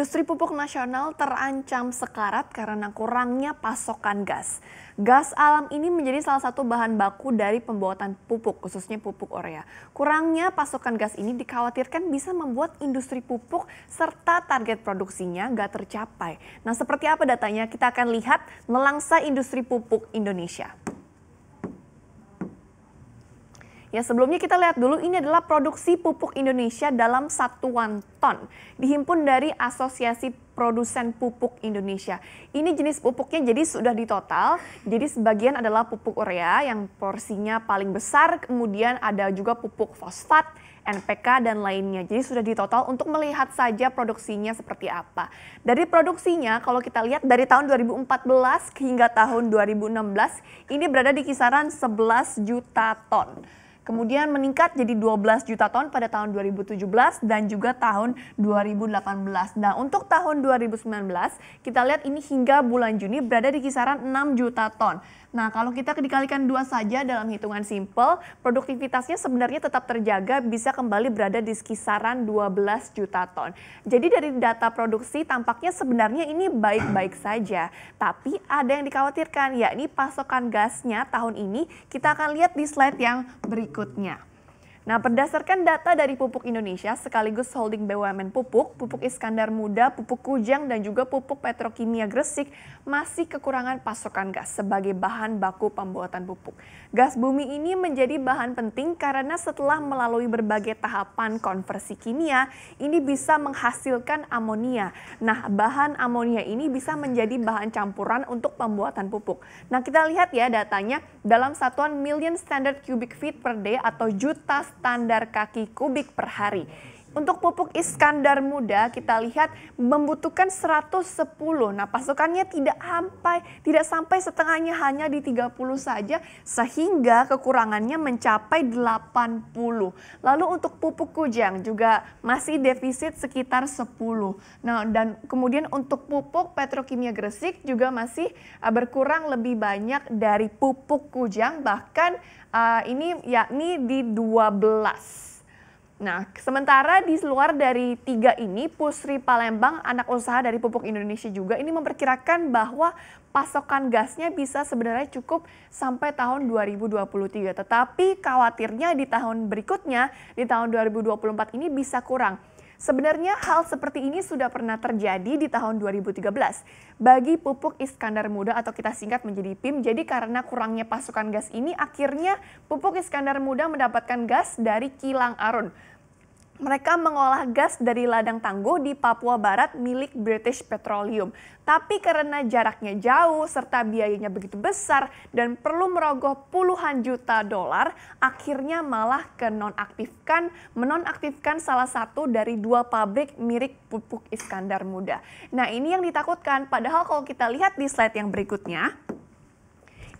Industri pupuk nasional terancam sekarat karena kurangnya pasokan gas. Gas alam ini menjadi salah satu bahan baku dari pembuatan pupuk, khususnya pupuk urea. Kurangnya pasokan gas ini dikhawatirkan bisa membuat industri pupuk serta target produksinya gak tercapai. Nah, seperti apa datanya? Kita akan lihat melangsa industri pupuk Indonesia. Ya sebelumnya kita lihat dulu ini adalah produksi pupuk Indonesia dalam satuan ton. Dihimpun dari Asosiasi Produsen Pupuk Indonesia. Ini jenis pupuknya jadi sudah ditotal. Jadi sebagian adalah pupuk urea yang porsinya paling besar. Kemudian ada juga pupuk fosfat, NPK dan lainnya. Jadi sudah ditotal untuk melihat saja produksinya seperti apa. Dari produksinya kalau kita lihat dari tahun 2014 hingga tahun 2016 ini berada di kisaran 11 juta ton. Kemudian meningkat jadi 12 juta ton pada tahun 2017 dan juga tahun 2018. Nah, untuk tahun 2019 kita lihat ini hingga bulan Juni berada di kisaran 6 juta ton. Nah, kalau kita dikalikan dua saja dalam hitungan simple, produktivitasnya sebenarnya tetap terjaga bisa kembali berada di kisaran 12 juta ton. Jadi dari data produksi tampaknya sebenarnya ini baik-baik saja. Tapi ada yang dikhawatirkan yakni pasokan gasnya tahun ini kita akan lihat di slide yang berikut berikutnya. Nah, berdasarkan data dari Pupuk Indonesia sekaligus holding BUMN Pupuk, Pupuk Iskandar Muda, Pupuk Kujang dan juga Pupuk Petrokimia Gresik masih kekurangan pasokan gas sebagai bahan baku pembuatan pupuk. Gas bumi ini menjadi bahan penting karena setelah melalui berbagai tahapan konversi kimia, ini bisa menghasilkan amonia. Nah, bahan amonia ini bisa menjadi bahan campuran untuk pembuatan pupuk. Nah, kita lihat ya datanya dalam satuan million standard cubic feet per day atau juta standar kaki kubik per hari untuk pupuk Iskandar muda kita lihat membutuhkan 110. Nah, pasokannya tidak sampai tidak sampai setengahnya hanya di 30 saja sehingga kekurangannya mencapai 80. Lalu untuk pupuk Kujang juga masih defisit sekitar 10. Nah, dan kemudian untuk pupuk Petrokimia Gresik juga masih eh, berkurang lebih banyak dari pupuk Kujang bahkan eh, ini yakni di 12 Nah, sementara di luar dari tiga ini, Pusri Palembang, anak usaha dari Pupuk Indonesia juga, ini memperkirakan bahwa pasokan gasnya bisa sebenarnya cukup sampai tahun 2023. Tetapi khawatirnya di tahun berikutnya, di tahun 2024 ini bisa kurang. Sebenarnya hal seperti ini sudah pernah terjadi di tahun 2013 bagi pupuk Iskandar Muda atau kita singkat menjadi PIM. Jadi karena kurangnya pasokan gas ini akhirnya pupuk Iskandar Muda mendapatkan gas dari kilang Arun mereka mengolah gas dari ladang tangguh di Papua Barat milik British Petroleum. Tapi karena jaraknya jauh serta biayanya begitu besar dan perlu merogoh puluhan juta dolar, akhirnya malah kenonaktifkan, menonaktifkan salah satu dari dua pabrik mirip pupuk Iskandar Muda. Nah ini yang ditakutkan, padahal kalau kita lihat di slide yang berikutnya,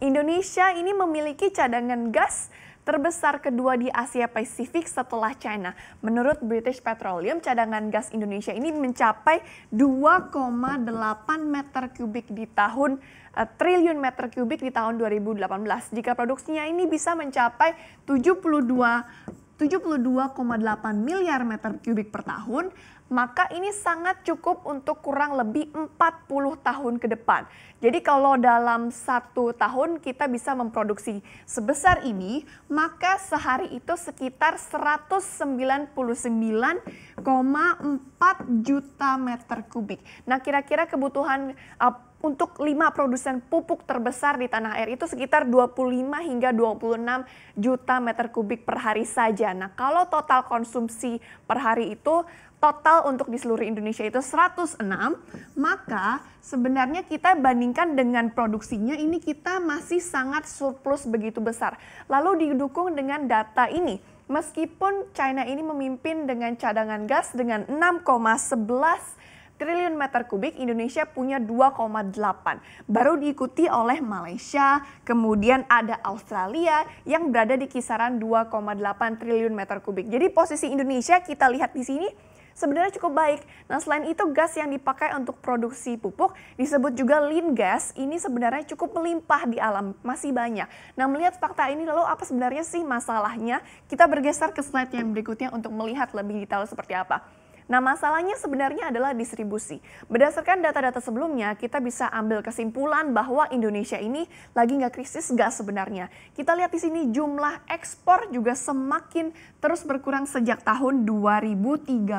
Indonesia ini memiliki cadangan gas terbesar kedua di Asia Pasifik setelah China. Menurut British Petroleum, cadangan gas Indonesia ini mencapai 2,8 meter kubik di tahun eh, triliun meter kubik di tahun 2018. Jika produksinya ini bisa mencapai 72 72,8 miliar meter kubik per tahun, maka ini sangat cukup untuk kurang lebih 40 tahun ke depan. Jadi kalau dalam satu tahun kita bisa memproduksi sebesar ini, maka sehari itu sekitar 199,4 juta meter kubik. Nah kira-kira kebutuhan uh, untuk lima produsen pupuk terbesar di tanah air itu sekitar 25 hingga 26 juta meter kubik per hari saja. Nah, kalau total konsumsi per hari itu total untuk di seluruh Indonesia itu 106, maka sebenarnya kita bandingkan dengan produksinya ini kita masih sangat surplus begitu besar. Lalu didukung dengan data ini, meskipun China ini memimpin dengan cadangan gas dengan 6,11 triliun meter kubik, Indonesia punya 2,8. Baru diikuti oleh Malaysia, kemudian ada Australia yang berada di kisaran 2,8 triliun meter kubik. Jadi posisi Indonesia kita lihat di sini sebenarnya cukup baik. Nah, selain itu gas yang dipakai untuk produksi pupuk disebut juga lean gas. Ini sebenarnya cukup melimpah di alam, masih banyak. Nah, melihat fakta ini lalu apa sebenarnya sih masalahnya? Kita bergeser ke slide yang berikutnya untuk melihat lebih detail seperti apa. Nah, masalahnya sebenarnya adalah distribusi. Berdasarkan data-data sebelumnya, kita bisa ambil kesimpulan bahwa Indonesia ini lagi nggak krisis gas sebenarnya. Kita lihat di sini jumlah ekspor juga semakin terus berkurang sejak tahun 2013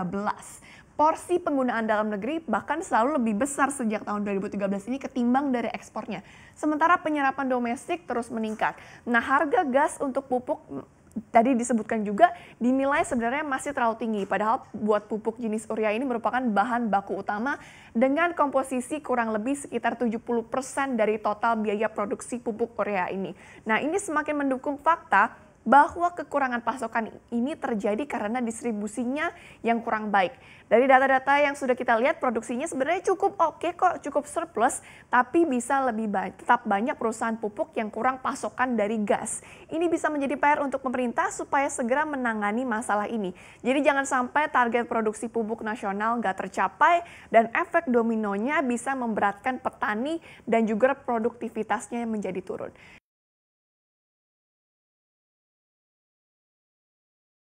porsi penggunaan dalam negeri bahkan selalu lebih besar sejak tahun 2013 ini ketimbang dari ekspornya. Sementara penyerapan domestik terus meningkat. Nah, harga gas untuk pupuk tadi disebutkan juga dinilai sebenarnya masih terlalu tinggi padahal buat pupuk jenis urea ini merupakan bahan baku utama dengan komposisi kurang lebih sekitar 70% dari total biaya produksi pupuk urea ini. Nah, ini semakin mendukung fakta bahwa kekurangan pasokan ini terjadi karena distribusinya yang kurang baik. Dari data-data yang sudah kita lihat produksinya sebenarnya cukup oke okay kok, cukup surplus, tapi bisa lebih ba tetap banyak perusahaan pupuk yang kurang pasokan dari gas. Ini bisa menjadi PR untuk pemerintah supaya segera menangani masalah ini. Jadi jangan sampai target produksi pupuk nasional nggak tercapai dan efek dominonya bisa memberatkan petani dan juga produktivitasnya menjadi turun.